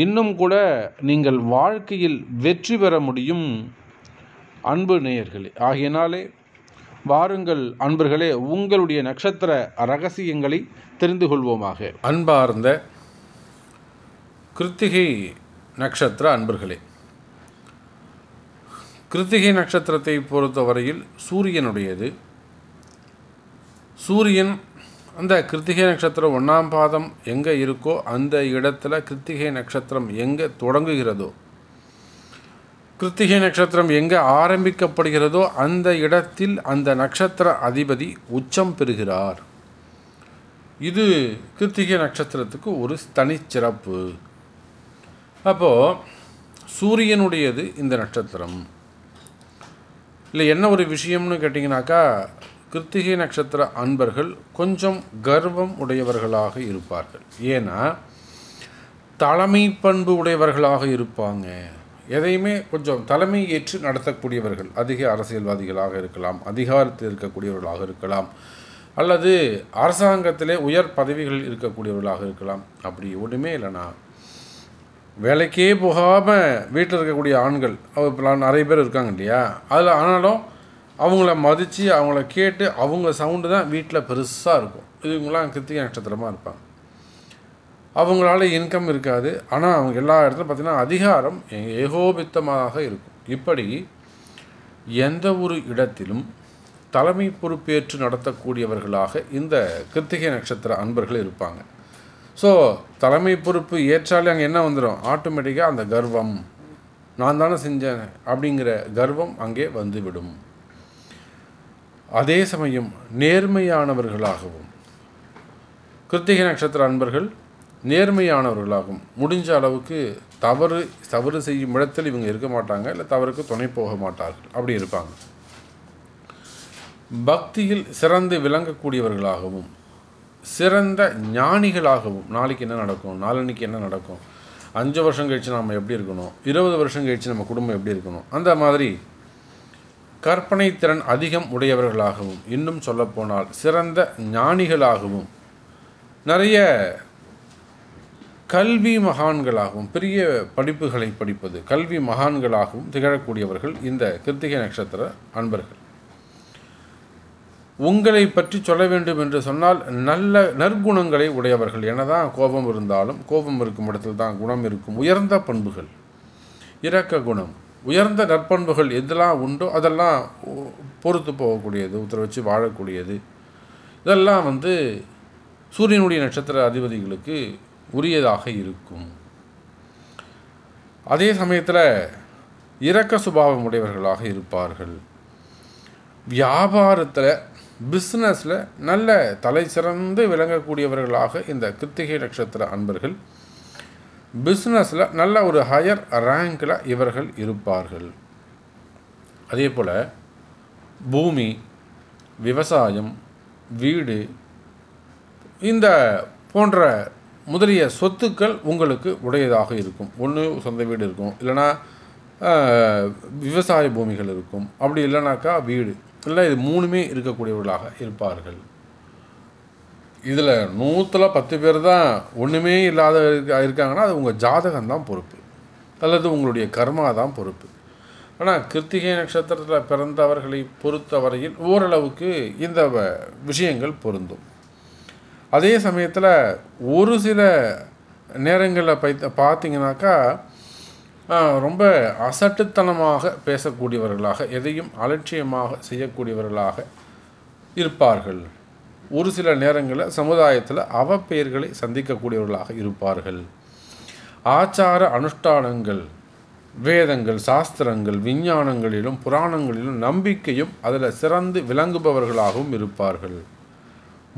இன்னும் கூட நீங்கள் வாழ்க்கையில் வெற்றி பெற முடியும் அன்பு நேயர்களே ஆகையினாலே வாருங்கள் அன்பர்களே உங்களுடைய நட்சத்திர ரகசியங்களை தெரிந்து கொள்வோமாக அன்பார்ந்த கிருத்திகை நட்சத்திர அன்பர்களே கிருத்திகை நட்சத்திரத்தை பொறுத்தவரையில் சூரியனுடையது சூரியன் அந்த கிருத்திகை நட்சத்திரம் ஒன்றாம் பாதம் எங்கே இருக்கோ அந்த இடத்துல கிருத்திகை நட்சத்திரம் எங்கே தொடங்குகிறதோ கிருத்திகை நட்சத்திரம் எங்கே ஆரம்பிக்கப்படுகிறதோ அந்த இடத்தில் அந்த நட்சத்திர அதிபதி உச்சம் பெறுகிறார் இது கிருத்திகை நட்சத்திரத்துக்கு ஒரு தனிச்சிறப்பு அப்போது சூரியனுடையது இந்த நட்சத்திரம் இல்லை என்ன ஒரு விஷயம்னு கேட்டிங்கனாக்கா கிருத்திகை நட்சத்திர அன்பர்கள் கொஞ்சம் கர்வம் உடையவர்களாக இருப்பார்கள் ஏன்னா தலைமை பண்பு உடையவர்களாக இருப்பாங்க எதையுமே கொஞ்சம் தலைமை ஏற்று நடத்தக்கூடியவர்கள் அதிக அரசியல்வாதிகளாக இருக்கலாம் அதிகாரத்தில் இருக்கக்கூடியவர்களாக இருக்கலாம் அல்லது அரசாங்கத்திலே உயர் பதவிகள் இருக்கக்கூடியவர்களாக இருக்கலாம் அப்படி ஒன்றுமே இல்லைனா வேலைக்கே போகாமல் வீட்டில் இருக்கக்கூடிய ஆண்கள் இப்போ நிறைய பேர் இருக்காங்க இல்லையா அதில் ஆனாலும் அவங்கள மதித்து அவங்கள கேட்டு அவங்க சவுண்டு தான் வீட்டில் பெருசாக இருக்கும் இவங்களாம் கிருத்திகை நட்சத்திரமாக இருப்பாங்க அவங்களால இன்கம் இருக்காது ஆனால் அவங்க எல்லா இடத்துலையும் பார்த்திங்கன்னா அதிகாரம் ஏகோபித்தமாக இருக்கும் இப்படி எந்த ஒரு இடத்திலும் தலைமை பொறுப்பேற்று நடத்தக்கூடியவர்களாக இந்த கிருத்திகை நட்சத்திர அன்பர்கள் இருப்பாங்க ஸோ தலைமை பொறுப்பு ஏற்றாலே அங்கே என்ன வந்துடும் ஆட்டோமேட்டிக்காக அந்த கர்வம் நான் தானே செஞ்சேன் அப்படிங்கிற கர்வம் அங்கே வந்துவிடும் அதே சமயம் நேர்மையானவர்களாகவும் கிருத்திகை நட்சத்திர அன்பர்கள் நேர்மையானவர்களாகவும் முடிஞ்ச அளவுக்கு தவறு தவறு செய்யும் இடத்தில் இவங்க இருக்க மாட்டாங்க இல்லை தவறுக்கு துணை போக மாட்டார்கள் அப்படி இருப்பாங்க பக்தியில் சிறந்து விளங்கக்கூடியவர்களாகவும் சிறந்த ஞானிகளாகவும் நாளைக்கு என்ன நடக்கும் நாளன்னைக்கு என்ன நடக்கும் அஞ்சு வருஷம் கழித்து நாம் எப்படி இருக்கணும் இருபது வருஷம் கழித்து நம்ம குடும்பம் எப்படி இருக்கணும் அந்த மாதிரி கற்பனை திறன் அதிகம் உடையவர்களாகவும் இன்னும் சொல்லப்போனால் சிறந்த ஞானிகளாகவும் நிறைய கல்வி மகான்களாகவும் பெரிய படிப்புகளை படிப்பது கல்வி மகான்களாகவும் திகழக்கூடியவர்கள் இந்த கிருத்திகை நட்சத்திர அன்பர்கள் உங்களை பற்றி சொல்ல வேண்டும் என்று சொன்னால் நல்ல நற்குணங்களை உடையவர்கள் எனதான் கோபம் இருந்தாலும் கோபம் இருக்கும் இடத்தில் தான் குணம் இருக்கும் உயர்ந்த பண்புகள் இரக்க குணம் உயர்ந்த நற்பண்புகள் எதெல்லாம் உண்டோ அதெல்லாம் பொறுத்து போகக்கூடியது ஒருத்தரை வச்சு வாழக்கூடியது இதெல்லாம் வந்து சூரியனுடைய நட்சத்திர அதிபதிகளுக்கு உரியதாக இருக்கும் அதே சமயத்தில் இரக்க சுபாவம் உடையவர்களாக இருப்பார்கள் வியாபாரத்தில் பிஸ்னஸில் நல்ல தலை சிறந்து விளங்கக்கூடியவர்களாக இந்த கிருத்திகை நட்சத்திர அன்பர்கள் பிஸ்னஸில் நல்ல ஒரு ஹையர் ரேங்கில் இவர்கள் இருப்பார்கள் அதே போல் பூமி விவசாயம் வீடு இந்த போன்ற முதலிய சொத்துக்கள் உங்களுக்கு உடையதாக இருக்கும் ஒன்று சொந்த வீடு இருக்கும் இல்லைனா விவசாய பூமிகள் இருக்கும் அப்படி இல்லைனாக்கா வீடு இல்லை இது மூணுமே இருக்கக்கூடியவர்களாக இருப்பார்கள் இதில் நூற்றில் பத்து பேர் தான் ஒன்றுமே இல்லாத இருக்காங்கன்னா அது உங்கள் ஜாதகம் தான் பொறுப்பு அல்லது உங்களுடைய கர்மா தான் பொறுப்பு ஆனால் கிருத்திகை நட்சத்திரத்தில் பிறந்தவர்களை பொறுத்தவரையில் ஓரளவுக்கு இந்த விஷயங்கள் பொருந்தும் அதே சமயத்தில் ஒரு சில நேரங்களில் பை பார்த்தீங்கன்னாக்கா ரொம்ப அசட்டுத்தனமாக பேசக்கூடியவர்களாக எதையும் அலட்சியமாக செய்யக்கூடியவர்களாக இருப்பார்கள் ஒரு சில நேரங்களில் சமுதாயத்தில் அவப்பெயர்களை சந்திக்கக்கூடியவர்களாக இருப்பார்கள் ஆச்சார அனுஷ்டானங்கள் வேதங்கள் சாஸ்திரங்கள் விஞ்ஞானங்களிலும் புராணங்களிலும் நம்பிக்கையும் அதில் சிறந்து விளங்குபவர்களாகவும் இருப்பார்கள்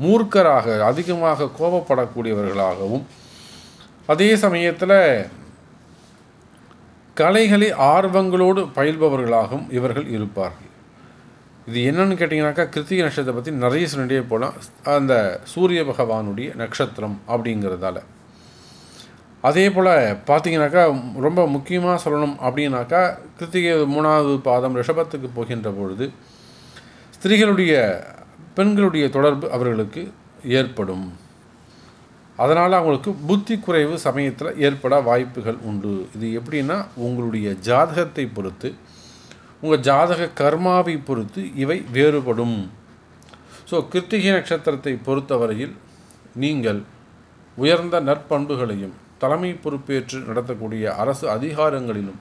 மூர்க்கராக அதிகமாக கோபப்படக்கூடியவர்களாகவும் அதே சமயத்தில் கலைகளை ஆர்வங்களோடு பயில்பவர்களாகவும் இவர்கள் இருப்பார்கள் இது என்னென்னு கேட்டிங்கனாக்கா கிருத்திகை நட்சத்திரத்தை பற்றி நிறைய சொல்லிட்டே போகலாம் அந்த சூரிய பகவானுடைய நட்சத்திரம் அப்படிங்கிறதால அதே போல் பார்த்தீங்கன்னாக்கா ரொம்ப முக்கியமாக சொல்லணும் அப்படின்னாக்கா கிருத்திகை மூணாவது பாதம் ரிஷபத்துக்கு போகின்ற பொழுது ஸ்திரீகளுடைய பெண்களுடைய தொடர்பு அவர்களுக்கு ஏற்படும் அதனால் அவங்களுக்கு புத்தி குறைவு சமயத்தில் ஏற்பட வாய்ப்புகள் உண்டு இது எப்படின்னா உங்களுடைய ஜாதகத்தை பொறுத்து உங்கள் ஜாதக கர்மாவை பொறுத்து இவை வேறுபடும் ஸோ கிருத்திகை நட்சத்திரத்தை பொறுத்தவரையில் நீங்கள் உயர்ந்த நற்பண்புகளையும் தலைமை பொறுப்பேற்று நடத்தக்கூடிய அரசு அதிகாரங்களிலும்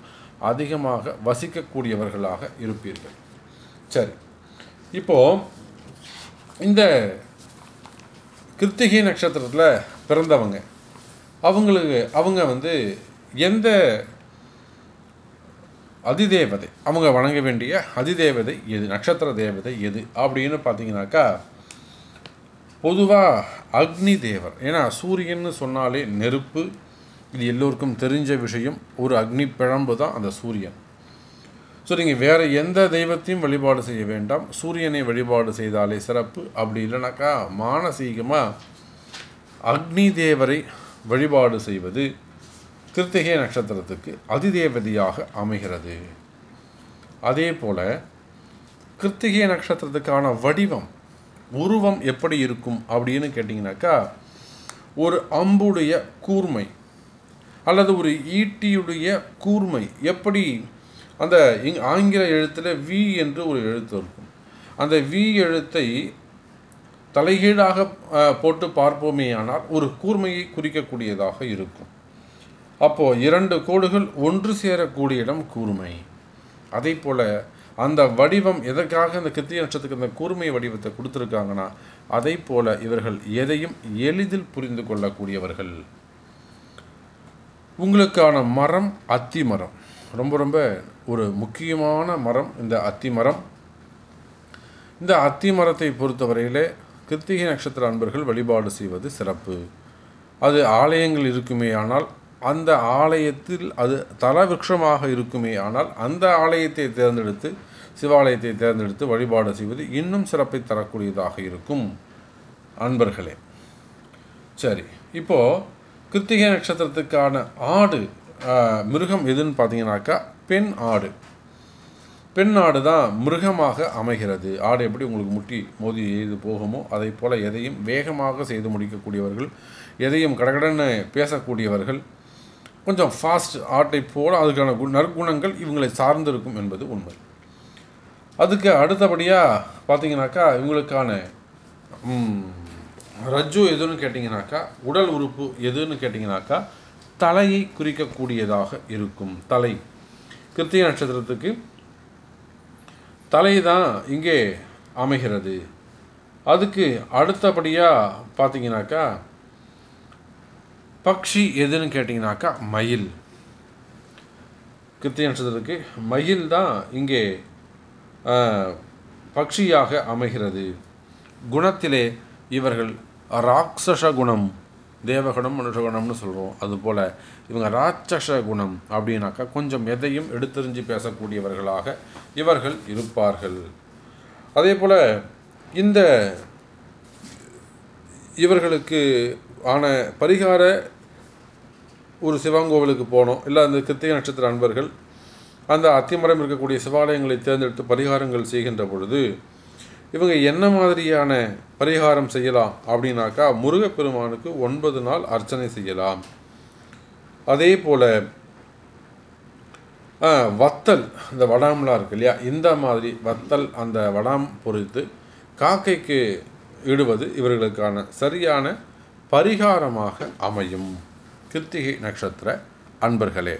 அதிகமாக வசிக்கக்கூடியவர்களாக இருப்பீர்கள் சரி இப்போது இந்த கிருத்திகை நட்சத்திரத்தில் பிறந்தவங்க அவங்களுக்கு அவங்க வந்து எந்த அதிதேவதை அவங்க வணங்க வேண்டிய அதிதேவதை எது நட்சத்திர தேவதை எது அப்படின்னு பார்த்தீங்கனாக்கா பொதுவாக அக்னி தேவர் ஏன்னா சூரியன்னு சொன்னாலே நெருப்பு இது எல்லோருக்கும் தெரிஞ்ச விஷயம் ஒரு அக்னி பிழம்பு தான் அந்த சூரியன் ஸோ நீங்கள் வேறு எந்த தெய்வத்தையும் வழிபாடு செய்ய வேண்டாம் சூரியனை வழிபாடு செய்தாலே சிறப்பு அப்படி இல்லைனாக்கா மானசீகமாக அக்னி தேவரை வழிபாடு செய்வது கிருத்திகை நட்சத்திரத்துக்கு அதிதேவதியாக அமைகிறது அதே போல் கிருத்திகை நட்சத்திரத்துக்கான வடிவம் உருவம் எப்படி இருக்கும் அப்படின்னு கேட்டிங்கனாக்கா ஒரு அம்புடைய கூர்மை அல்லது ஒரு ஈட்டியுடைய கூர்மை எப்படி அந்த இங் ஆங்கில எழுத்தில் வி என்று ஒரு எழுத்து இருக்கும் அந்த வி எழுத்தை தலைகீழாக போட்டு பார்ப்போமே ஆனால் ஒரு கூர்மையை குறிக்கக்கூடியதாக இருக்கும் அப்போது இரண்டு கோடுகள் ஒன்று சேரக்கூடிய இடம் கூர்மை அதே போல் அந்த வடிவம் எதற்காக இந்த கித்திய நட்சத்திரத்துக்கு அந்த கூர்மை வடிவத்தை கொடுத்துருக்காங்கன்னா அதை போல் இவர்கள் எதையும் எளிதில் புரிந்து கொள்ளக்கூடியவர்கள் உங்களுக்கான மரம் அத்தி மரம் ரொம்ப ரொம்ப ஒரு முக்கியமான மரம் இந்த அத்தி மரம் இந்த அத்தி மரத்தை பொறுத்தவரையிலே கிருத்திகை நட்சத்திர அன்பர்கள் வழிபாடு செய்வது சிறப்பு அது ஆலயங்கள் இருக்குமே ஆனால் அந்த ஆலயத்தில் அது தலவிருஷமாக இருக்குமே ஆனால் அந்த ஆலயத்தை தேர்ந்தெடுத்து சிவாலயத்தை தேர்ந்தெடுத்து வழிபாடு செய்வது இன்னும் சிறப்பை தரக்கூடியதாக இருக்கும் அன்பர்களே சரி இப்போது கிருத்திகை நட்சத்திரத்துக்கான ஆடு மிருகம் எதுன்னு பார்த்தீங்கன்னாக்கா பெண் ஆடு பெண் ஆடு தான் மிருகமாக அமைகிறது ஆடு எப்படி உங்களுக்கு முட்டி மோதி எய்து போகுமோ அதை போல் எதையும் வேகமாக செய்து முடிக்கக்கூடியவர்கள் எதையும் கடகடன்னு பேசக்கூடியவர்கள் கொஞ்சம் ஃபாஸ்ட் ஆட்டை போல அதுக்கான நற்குணங்கள் இவங்களை சார்ந்திருக்கும் என்பது உண்மை அதுக்கு அடுத்தபடியாக பார்த்தீங்கன்னாக்கா இவங்களுக்கான ரஜ்ஜு எதுன்னு கேட்டிங்கனாக்கா உடல் உறுப்பு எதுன்னு கேட்டிங்கனாக்கா தலையை குறிக்கக்கூடியதாக இருக்கும் தலை கிருத்திய நட்சத்திரத்துக்கு தலை தான் இங்கே அமைகிறது அதுக்கு அடுத்தபடியாக பார்த்தீங்கன்னாக்கா பக்ஷி எதுன்னு கேட்டிங்கனாக்கா மயில் கிருத்திய நட்சத்திரத்துக்கு மயில் தான் இங்கே பக்ஷியாக அமைகிறது குணத்திலே இவர்கள் ராட்சச குணம் தேவகுணம் மனுஷகுணம்னு சொல்கிறோம் அதுபோல் இவங்க ராட்சச குணம் அப்படின்னாக்கா கொஞ்சம் எதையும் எடுத்தறிஞ்சு பேசக்கூடியவர்களாக இவர்கள் இருப்பார்கள் அதே போல் இந்த இவர்களுக்கு ஆன பரிகார ஒரு சிவன் கோவிலுக்கு போனோம் இல்லை அந்த கிருத்திக நட்சத்திர அன்பர்கள் அந்த அத்திமரம் இருக்கக்கூடிய சிவாலயங்களை தேர்ந்தெடுத்து பரிகாரங்கள் செய்கின்ற பொழுது இவங்க என்ன மாதிரியான பரிகாரம் செய்யலாம் அப்படின்னாக்கா முருகப்பெருமானுக்கு ஒன்பது நாள் அர்ச்சனை செய்யலாம் அதே போல் வத்தல் இந்த வடாமலாம் இருக்கு இல்லையா இந்த மாதிரி வத்தல் அந்த வடாம் பொறித்து காக்கைக்கு இடுவது இவர்களுக்கான சரியான பரிகாரமாக அமையும் கிருத்திகை நட்சத்திர அன்பர்களே